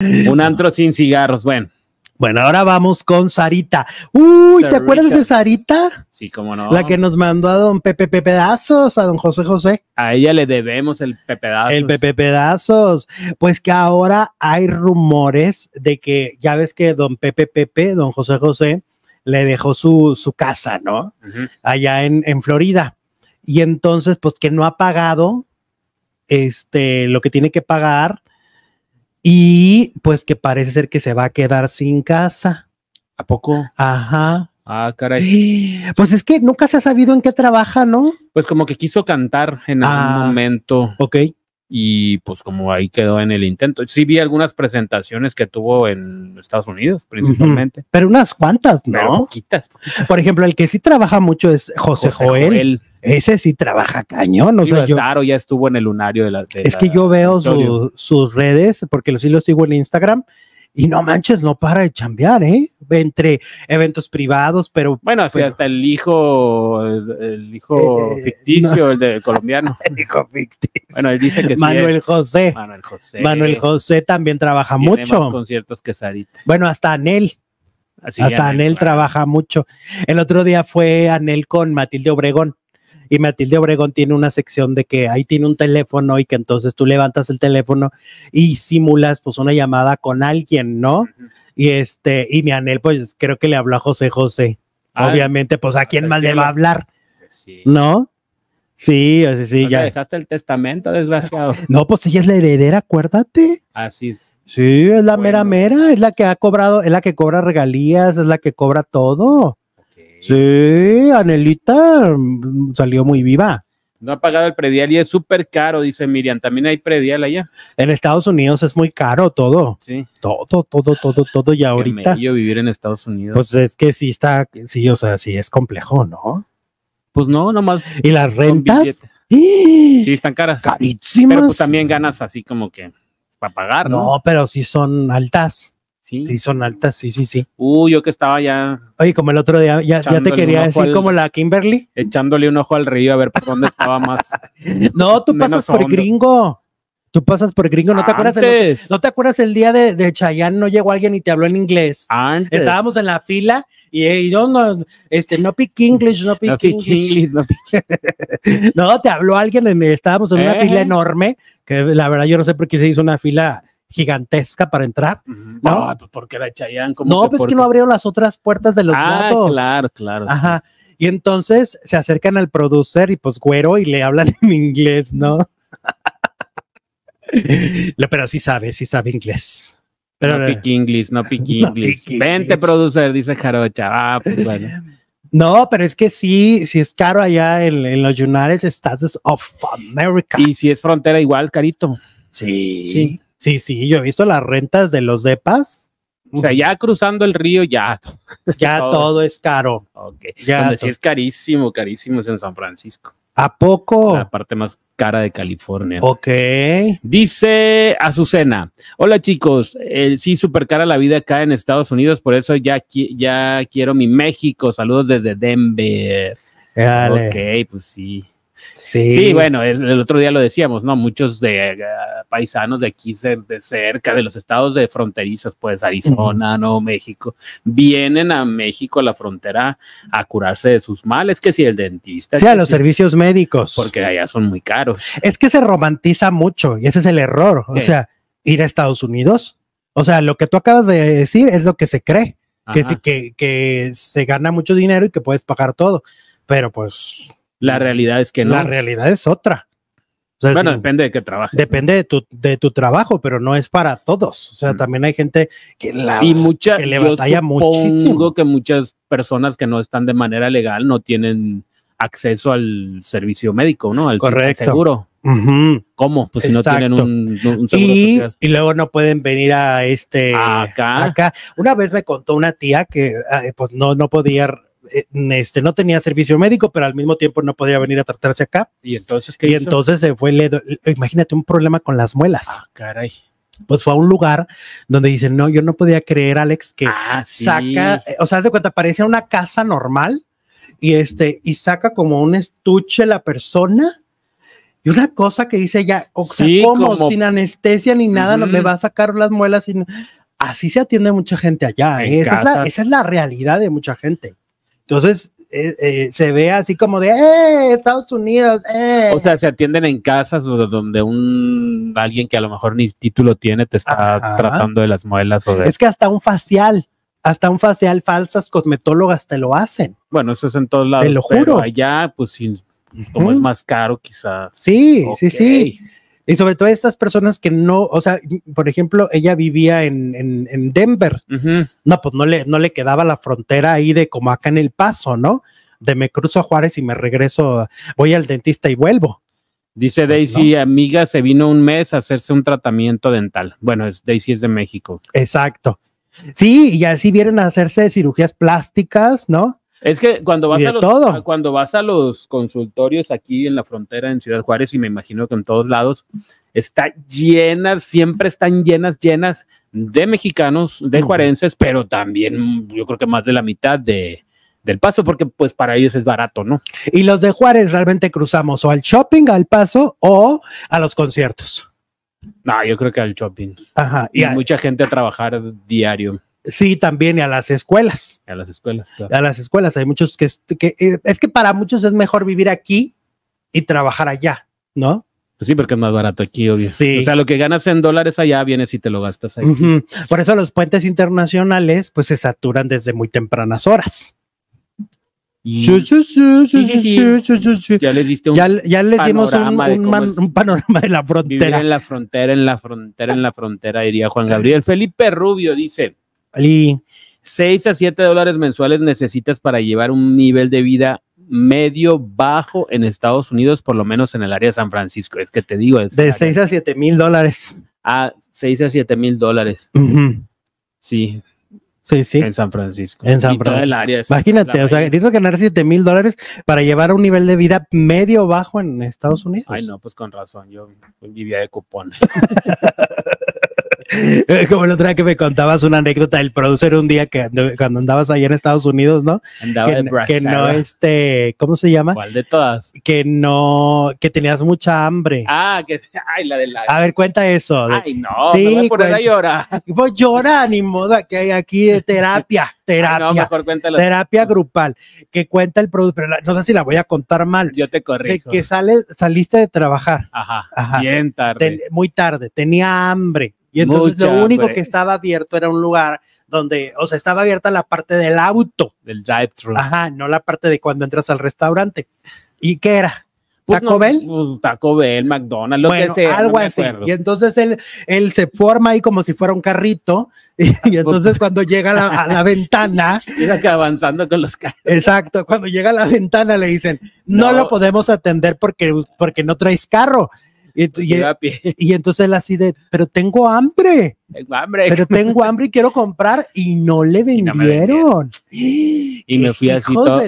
Un antro sin cigarros, bueno. Bueno, ahora vamos con Sarita. Uy, ¿te acuerdas de Sarita? Sí, cómo no. La que nos mandó a don Pepe Pedazos, a don José José. A ella le debemos el Pepe Pedazos. El Pepe Pedazos. Pues que ahora hay rumores de que, ya ves que don Pepe Pepe, don José José, le dejó su, casa, ¿no? Allá en, en Florida. Y entonces, pues que no ha pagado este, lo que tiene que pagar y pues que parece ser que se va a quedar sin casa. ¿A poco? Ajá. Ah, caray. Pues es que nunca se ha sabido en qué trabaja, ¿no? Pues como que quiso cantar en algún ah, momento. Ok. Y pues como ahí quedó en el intento. Sí vi algunas presentaciones que tuvo en Estados Unidos, principalmente. Pero unas cuantas, ¿no? poquitas, Por ejemplo, el que sí trabaja mucho es José, Joel. Ese sí trabaja cañón. O sea, ya estuvo en el lunario de la. es que yo veo sus redes, porque los sí los sigo en Instagram. Y no manches, no para de chambear, ¿eh? Entre eventos privados, pero. Bueno, hasta el hijo, el, hijo eh, eh, ficticio, el de colombiano. el hijo ficticio. Bueno, él dice que Manuel sí, eh. José. Manuel José. Manuel José también trabaja mucho. conciertos que Sarita. Bueno, hasta Anel. hasta Anel, trabaja mucho. El otro día fue Anel con Matilde Obregón y Matilde Obregón tiene una sección de que ahí tiene un teléfono y que entonces tú levantas el teléfono y simulas pues una llamada con alguien, ¿no? Y este, y mi anel pues creo que le habló a José José. Ah, Obviamente, pues a quién más le va a hablar, pues ¿no? Sí, así sí, ya. dejaste el testamento, desgraciado. No, pues ella es la heredera, acuérdate. Así es. Sí, es la mera mera, es la que ha cobrado, es la que cobra regalías, es la que cobra todo. Sí, Anelita mm, salió muy viva. No ha pagado el predial y es súper caro, dice Miriam. También hay predial allá. En Estados Unidos es muy caro todo. Sí. Todo, todo, todo, todo. Y ahorita. Yo vivir en Estados Unidos. Pues es que sí está, sí, o sea, sí es complejo, ¿no? Pues no, nomás. ¿Y las rentas? ¡Eh! Sí, están caras. Carísimas. Pero pues también ganas así como que para pagar, ¿no? No, pero sí son altas. Sí. son altas, sí, sí, sí. Uy, uh, yo que estaba ya. Oye, como el otro día, ya, ya te quería decir como la Kimberly. Echándole un ojo al río a ver por dónde estaba más. no, tú pasas por gringo. Tú pasas por gringo, ¿no te acuerdas? El, ¿No te acuerdas el día de, de Chayanne? No llegó alguien y te habló en inglés. Antes. Estábamos en la fila y, eh, yo no, este, no pick English, no pick no English. no, no, te habló alguien, estábamos en una eh. fila enorme, que la verdad yo no sé por qué se hizo una fila gigantesca para entrar. No, ah, pues porque era Chayán. No, pues que no abrieron las otras puertas de los ah, Claro, claro. Ajá. Y entonces se acercan al producer y pues güero y le hablan en inglés, ¿no? Pero sí sabe, sí sabe inglés. Pero, no pique inglés no pique inglés. Vente, producer, dice Jarocha. Ah, pues No, pero es que sí, si es caro allá en, los United States of America. Y si es frontera igual, carito. Sí. Sí. Sí, sí, yo he visto las rentas de los depas. O sea, ya cruzando el río, ya. Ya todo, es caro. Ok. Ya sí es carísimo, carísimo es en San Francisco. ¿A poco? La parte más cara de California. Ok. Dice Azucena. Hola chicos, sí, súper cara la vida acá en Estados Unidos, por eso ya, ya quiero mi México. Saludos desde Denver. Ok, pues sí. Sí. bueno, el, otro día lo decíamos, ¿no? Muchos de eh, paisanos de aquí, de cerca, de los estados de fronterizos, pues Arizona, no México, vienen a México, a la frontera, a curarse de sus males, que si el dentista. Sí, a los servicios médicos. Porque allá son muy caros. Es que se romantiza mucho y ese es el error. O sea, ir a Estados Unidos. O sea, lo que tú acabas de decir es lo que se cree, que, que se gana mucho dinero y que puedes pagar todo. Pero pues la realidad es que no. La realidad es otra. bueno, depende de qué trabajes. Depende de tu, de tu trabajo, pero no es para todos. O sea, mm. también hay gente que, la, mucha, que le batalla muchísimo. que muchas personas que no están de manera legal no tienen acceso al servicio médico, ¿no? Al seguro. ¿Cómo? Pues si no tienen un, seguro y, y luego no pueden venir a este acá. Una vez me contó una tía que ah, pues no, no podía eh, este, no tenía servicio médico, pero al mismo tiempo no podía venir a tratarse acá. Y entonces, Y entonces se fue, imagínate un problema con las muelas. Ah, pues fue a un lugar donde dice no, yo no podía creer, Alex, que ah, saca, eh, o sea, de cuenta, parece una casa normal y este, y saca como un estuche la persona y una cosa que dice ya, o como, sin anestesia ni nada, no me va a sacar las muelas, así se atiende mucha gente allá, ¿eh? esa, es esa, es la, realidad de mucha gente. Entonces, eh, eh, se ve así como de ¡Eh, Estados Unidos! Eh. O sea, se atienden en casas donde un alguien que a lo mejor ni título tiene te está tratando de las muelas o de... Es que hasta un facial, hasta un facial, falsas cosmetólogas te lo hacen. Bueno, eso es en todos lados. Te lo juro. allá, pues, sin, como es más caro, quizás. Sí, sí, sí. Y sobre todo estas personas que no, o sea, por ejemplo, ella vivía en, en, Denver. No, pues no le, no le quedaba la frontera ahí de como acá en El Paso, ¿no? De me cruzo a Juárez y me regreso, voy al dentista y vuelvo. Dice pues Daisy, amiga, se vino un mes a hacerse un tratamiento dental. Bueno, es, Daisy es de México. Exacto. Sí, y así vienen a hacerse cirugías plásticas, ¿no? Es que cuando vas, a los, cuando vas a los consultorios aquí en la frontera en Ciudad Juárez y me imagino que en todos lados, está llenas, siempre están llenas, llenas de mexicanos, de juarenses, pero también mm, yo creo que más de la mitad de, del paso, porque pues para ellos es barato, ¿no? Y los de Juárez realmente cruzamos o al shopping, al paso o a los conciertos. No, yo creo que al shopping. Ajá. Y, mucha gente a trabajar diario. Sí, también y a las escuelas. A las escuelas, A las escuelas. Hay muchos que, eh, es que para muchos es mejor vivir aquí y trabajar allá, ¿no? Pues sí, porque es más barato aquí, obvio. Sí. O sea, lo que ganas en dólares allá vienes y te lo gastas ahí. Por eso los puentes internacionales pues se saturan desde muy tempranas horas. Sí, sí, ya les diste un ya, ya les dimos un, panorama de la frontera. en la frontera, en la frontera, en la frontera, diría Juan Gabriel. Felipe Rubio dice: y 6 a 7 dólares mensuales necesitas para llevar un nivel de vida medio bajo en Estados Unidos, por lo menos en el área de San Francisco. Es que te digo. Es de 6 a 7 mil dólares. Ah, a 6 a 7 mil dólares. Sí. Sí, sí. En San Francisco. En San Francisco. Imagínate, o sea, tienes que ganar 7 mil dólares para llevar un nivel de vida medio bajo en Estados Unidos. Ay, no, pues con razón. Yo vivía de cupones. Como la otra que me contabas una anécdota del producer un día que cuando andabas allá en Estados Unidos, ¿no? que, que no, este, ¿cómo se llama? ¿Cuál de todas? Que no, que tenías mucha hambre. Ah, que, la la. A ver, cuenta eso. Ay, no, sí, me voy a llora, ni moda, que hay aquí de terapia, terapia. Terapia grupal, que cuenta el productor, pero no sé si la voy a contar mal. Yo te corrijo. Que, saliste de trabajar. Ajá, bien tarde. muy tarde, tenía hambre y entonces lo único que estaba abierto era un lugar donde, o sea, estaba abierta la parte del auto. Del drive-thru. Ajá, no la parte de cuando entras al restaurante. ¿Y qué era? Pues Taco Bell. Pues, Taco Bell, McDonald's, lo que sea. Algo así. Y entonces él, él se forma ahí como si fuera un carrito. Y, pues entonces cuando llega a la, ventana. Mira que avanzando con los carros. Exacto. Cuando llega a la ventana le dicen, no, lo podemos atender porque, porque no traes carro. Pues e-, y, entonces él así de, pero tengo hambre. Tengo hambre. Pero tengo hambre y quiero comprar y no le vendieron. Y, me, fui así todo,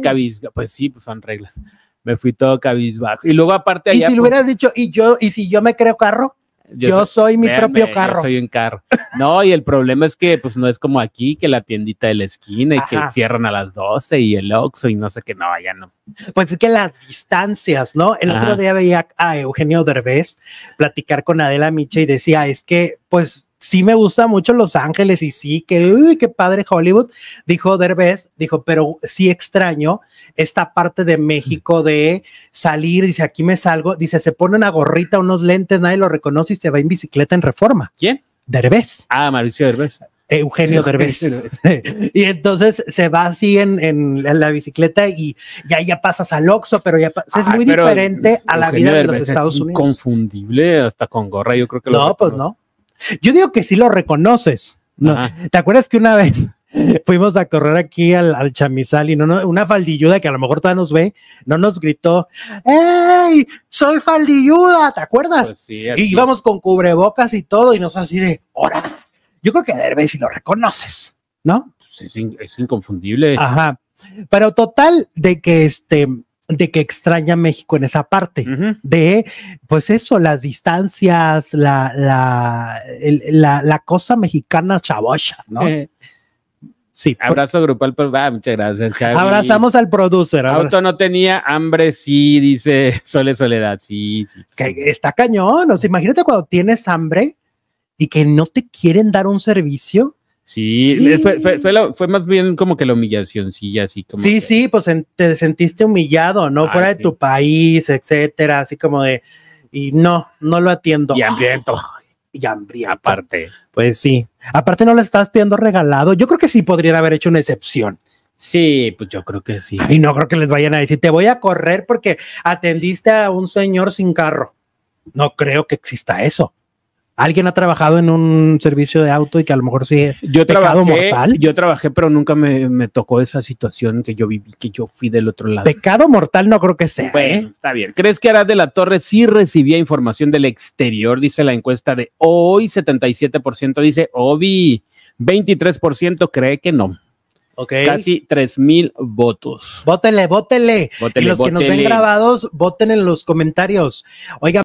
cabizbajo. Pues sí, pues son reglas. Me fui todo cabizbajo. Y luego aparte Y si dicho, y yo, y si yo me creo carro. Yo, soy, mi propio carro. soy un carro. No, y el problema es que pues no es como aquí, que la tiendita de la esquina y que cierran a las 12 y el Oxxo y no sé qué, no, ya no. Pues es que las distancias, ¿no? El otro día veía a Eugenio Derbez platicar con Adela Micha y decía, es que pues sí me gusta mucho Los Ángeles y sí, que qué padre Hollywood, dijo Derbez, dijo, pero sí extraño esta parte de México de salir, dice, aquí me salgo, dice, se pone una gorrita, unos lentes, nadie lo reconoce y se va en bicicleta en reforma. ¿Quién? Derbez. Ah, Mauricio Derbez. Eugenio Derbez. y entonces se va así en, la bicicleta y ya ya pasas al Oxxo, pero ya es ah, muy diferente a la vida de los Estados es Unidos. Confundible hasta con gorra, yo creo que No, pues no. Yo digo que sí lo reconoces. ¿no? ¿Te acuerdas que una vez fuimos a correr aquí al, chamizal y no, una faldilluda que a lo mejor todavía nos ve, no nos gritó, ¡Ey! Soy faldilluda, ¿te acuerdas? Pues y íbamos con cubrebocas y todo y nos así de, ¡hora! Yo creo que derbe si lo reconoces, ¿no? Pues es, es, inconfundible. Ajá. Pero total, de que este, de que extraña México en esa parte de, pues eso, las distancias, la, la, la, cosa mexicana chabosha, ¿no? Eh. Sí. Abrazo grupal, por pues, muchas gracias. Abrazamos al producer. Auto no tenía hambre, sí, dice Sole Soledad, sí, sí, está cañón, o sea, imagínate cuando tienes hambre y que no te quieren dar un servicio. Sí, Fue, más bien como que la humillación, sí, así como. Sí, sí, pues te sentiste humillado, ¿no? Fuera de tu país, etcétera, así como de, y no, no lo atiendo. Y hambriento. y hambriento. Aparte. Pues sí. Aparte no le estás pidiendo regalado. Yo creo que sí podría haber hecho una excepción. Sí, pues yo creo que sí. Y no creo que les vayan a decir, te voy a correr porque atendiste a un señor sin carro. No creo que exista eso alguien ha trabajado en un servicio de auto y que a lo mejor sí yo pecado mortal. Yo trabajé, pero nunca me, tocó esa situación que yo viví, que yo fui del otro lado. Pecado mortal no creo que sea. Bueno, ¿eh? está bien. ¿Crees que Arad de la Torre sí recibía información del exterior? Dice la encuesta de hoy, 77% dice Obi, 23% cree que no. Okay. Casi 3.000 votos. Vótele, vótele. y los que nos ven grabados, voten en los comentarios. Oigan.